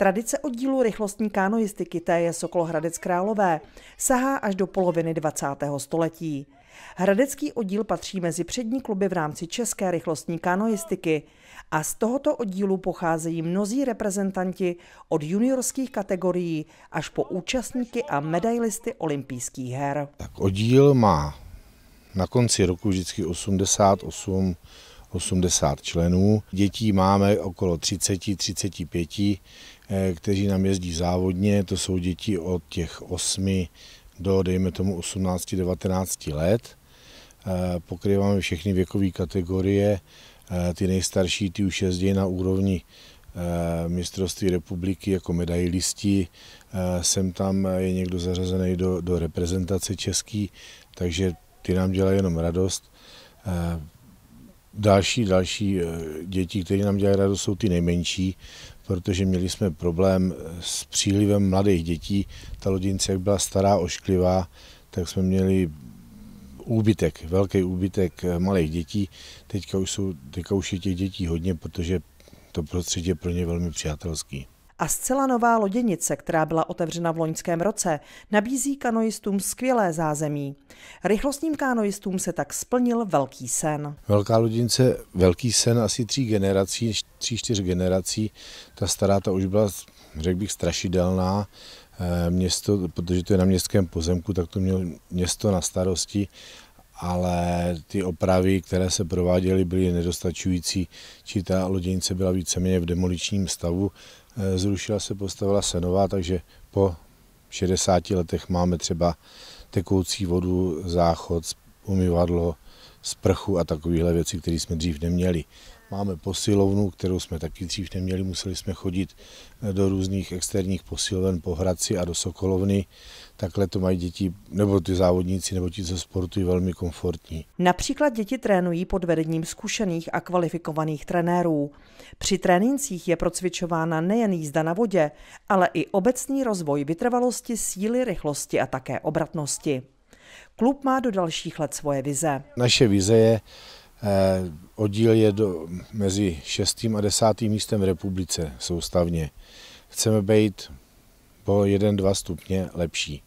Tradice oddílu rychlostní té je Sokolohradec Králové sahá až do poloviny 20. století. Hradecký oddíl patří mezi přední kluby v rámci české rychlostní kanoistiky a z tohoto oddílu pocházejí mnozí reprezentanti od juniorských kategorií až po účastníky a medailisty olympijských her. Tak oddíl má na konci roku vždycky 88 80 členů. Dětí máme okolo 30-35, eh, kteří nám jezdí závodně. To jsou děti od těch 8 do, dejme tomu, 18-19 let. Eh, pokrýváme všechny věkové kategorie. Eh, ty nejstarší, ty už jezdí na úrovni mistrovství republiky jako medailisti. Sem tam je někdo zařazený do, do reprezentace český, takže ty nám dělají jenom radost další, další eh, děti, které nám dělají radost, jsou ty nejmenší, protože měli jsme problém eh, s přílivem mladých dětí. Ta lodince, jak byla stará, ošklivá, tak jsme měli úbytek, velký úbytek eh, malých dětí. Teďka už, jsou, teďka už je těch dětí hodně, protože to prostředí je pro ně velmi přátelské a zcela nová loděnice, která byla otevřena v loňském roce, nabízí kanoistům skvělé zázemí. Rychlostním kanoistům se tak splnil velký sen. Velká loděnice, velký sen asi tří generací, tří, čtyř generací. Ta stará ta už byla, řekl bych, strašidelná eh, město, protože to je na městském pozemku, tak to mělo město na starosti ale ty opravy, které se prováděly, byly nedostačující, či ta loděnice byla víceméně v demoličním stavu. E, zrušila se, postavila se nová, takže po 60 letech máme třeba tekoucí vodu, záchod, umyvadlo, sprchu a takovéhle věci, které jsme dřív neměli. Máme posilovnu, kterou jsme taky dřív neměli, museli jsme chodit eh, do různých externích posiloven po Hradci a do Sokolovny. Takhle to mají děti, nebo ty závodníci, nebo ti, co sportují, velmi komfortní. Například děti trénují pod vedením zkušených a kvalifikovaných trenérů. Při trénincích je procvičována nejen jízda na vodě, ale i obecný rozvoj vytrvalosti, síly, rychlosti a také obratnosti. Klub má do dalších let svoje vize. Naše vize je, eh, oddíl je do, mezi 6. a 10. místem v republice soustavně. Chceme být po 1-2 stupně lepší.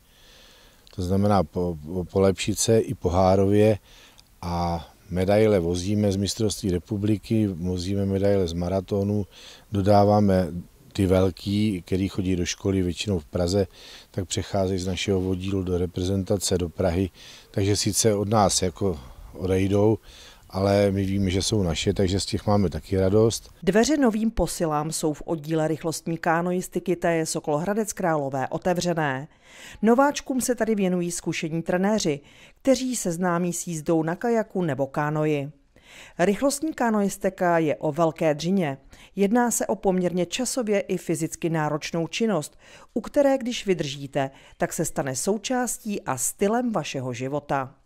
To znamená po, polepšit se i pohárově a medaile vozíme z mistrovství republiky, vozíme medaile z maratonu, dodáváme ty velký, který chodí do školy většinou v Praze, tak přecházejí z našeho vodílu do reprezentace do Prahy, takže sice od nás jako odejdou, ale my víme, že jsou naše, takže z těch máme taky radost. Dveře novým posilám jsou v oddíle rychlostní kánoistiky TJ Hradec Králové otevřené. Nováčkům se tady věnují zkušení trenéři, kteří známí s jízdou na kajaku nebo kánoji. Rychlostní kanoistika je o velké dřině. Jedná se o poměrně časově i fyzicky náročnou činnost, u které když vydržíte, tak se stane součástí a stylem vašeho života.